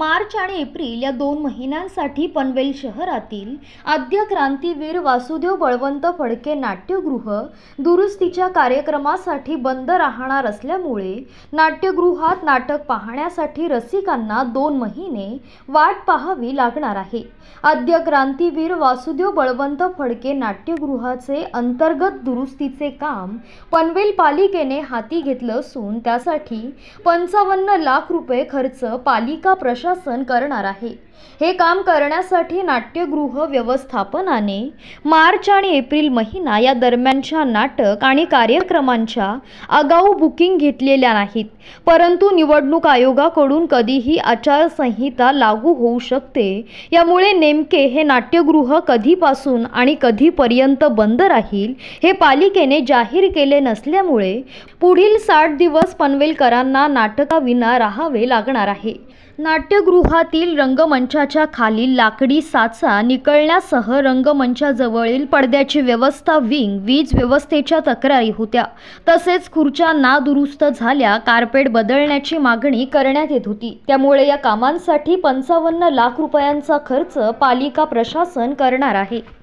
मार्च आणि एप्रिल या दोन महिन्यांसाठी पनवेल शहरातील आद्य क्रांतीवीर वासुदेव बळवंत फडके नाट्यगृह दुरुस्तीच्या कार्यक्रमासाठी बंद राहणार असल्यामुळे नाट्यगृहात नाटक पाहण्यासाठी रसिकांना दोन महिने वाट पाहावी लागणार आहे आद्य क्रांतीवीर वासुदेव बळवंत फडके नाट्यगृहाचे अंतर्गत दुरुस्तीचे काम पनवेल पालिकेने हाती घेतलं असून त्यासाठी पंचावन्न लाख रुपये खर्च पालिका प्रश्न प्रशासन करणार आहे हे काम करण्यासाठी नाट्यगृह व्यवस्थापनाने मार्च आणि एप्रिल महिना या दरम्यानच्या नाटक आणि कार्यक्रमांच्या आगाऊ बुकिंग घेतलेल्या नाहीत परंतु निवडणूक आयोगाकडून कधीही आचारसंहिता लागू होऊ शकते यामुळे नेमके हे नाट्यगृह कधीपासून आणि कधीपर्यंत बंद राहील हे पालिकेने जाहीर केले नसल्यामुळे पुढील साठ दिवस पनवेलकरांना नाटकाविना राहावे लागणार आहे नाट्य नाट्यगृहातील रंगमंचाच्या खाली लाकडी साचा निकळण्यासह रंगमंचाजवळील पडद्याची व्यवस्था विंग वीज व्यवस्थेच्या तक्रारी होत्या तसेच खुर्च्या नादुरुस्त झाल्या कार्पेट बदलण्याची मागणी करण्यात येत होती त्यामुळे या कामांसाठी पंचावन्न लाख रुपयांचा खर्च पालिका प्रशासन करणार आहे